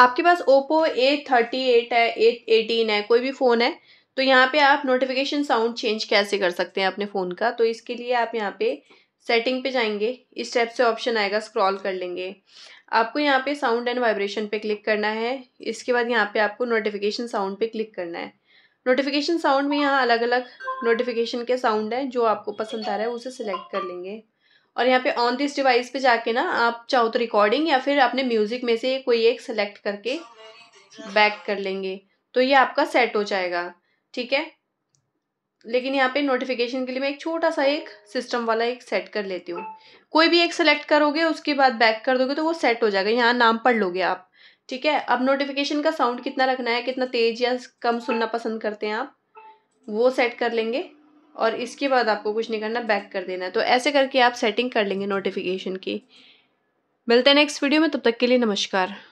आपके पास Oppo A thirty eight है ए एटीन है कोई भी फ़ोन है तो यहाँ पे आप नोटिफिकेशन साउंड चेंज कैसे कर सकते हैं अपने फ़ोन का तो इसके लिए आप यहाँ पे सेटिंग पे जाएंगे इस टाइप से ऑप्शन आएगा स्क्रॉल कर लेंगे आपको यहाँ पे साउंड एंड वाइब्रेशन पे क्लिक करना है इसके बाद यहाँ पे आपको नोटिफिकेशन साउंड पे क्लिक करना है नोटिफिकेशन साउंड में यहाँ अलग अलग नोटिफिकेशन के साउंड हैं जो आपको पसंद आ रहा है उसे सिलेक्ट कर लेंगे और यहाँ पे ऑन दिस डिवाइस पे जाके ना आप चाहो तो रिकॉर्डिंग या फिर अपने म्यूज़िक में से कोई एक सेलेक्ट करके बैक कर लेंगे तो ये आपका सेट हो जाएगा ठीक है लेकिन यहाँ पे नोटिफिकेशन के लिए मैं एक छोटा सा एक सिस्टम वाला एक सेट कर लेती हूँ कोई भी एक सेलेक्ट करोगे उसके बाद बैक कर दोगे तो वो सेट हो जाएगा यहाँ नाम पढ़ लोगे आप ठीक है अब नोटिफिकेशन का साउंड कितना रखना है कितना तेज या कम सुनना पसंद करते हैं आप वो सेट कर लेंगे और इसके बाद आपको कुछ नहीं करना बैक कर देना है तो ऐसे करके आप सेटिंग कर लेंगे नोटिफिकेशन की मिलते हैं नेक्स्ट वीडियो में तब तक के लिए नमस्कार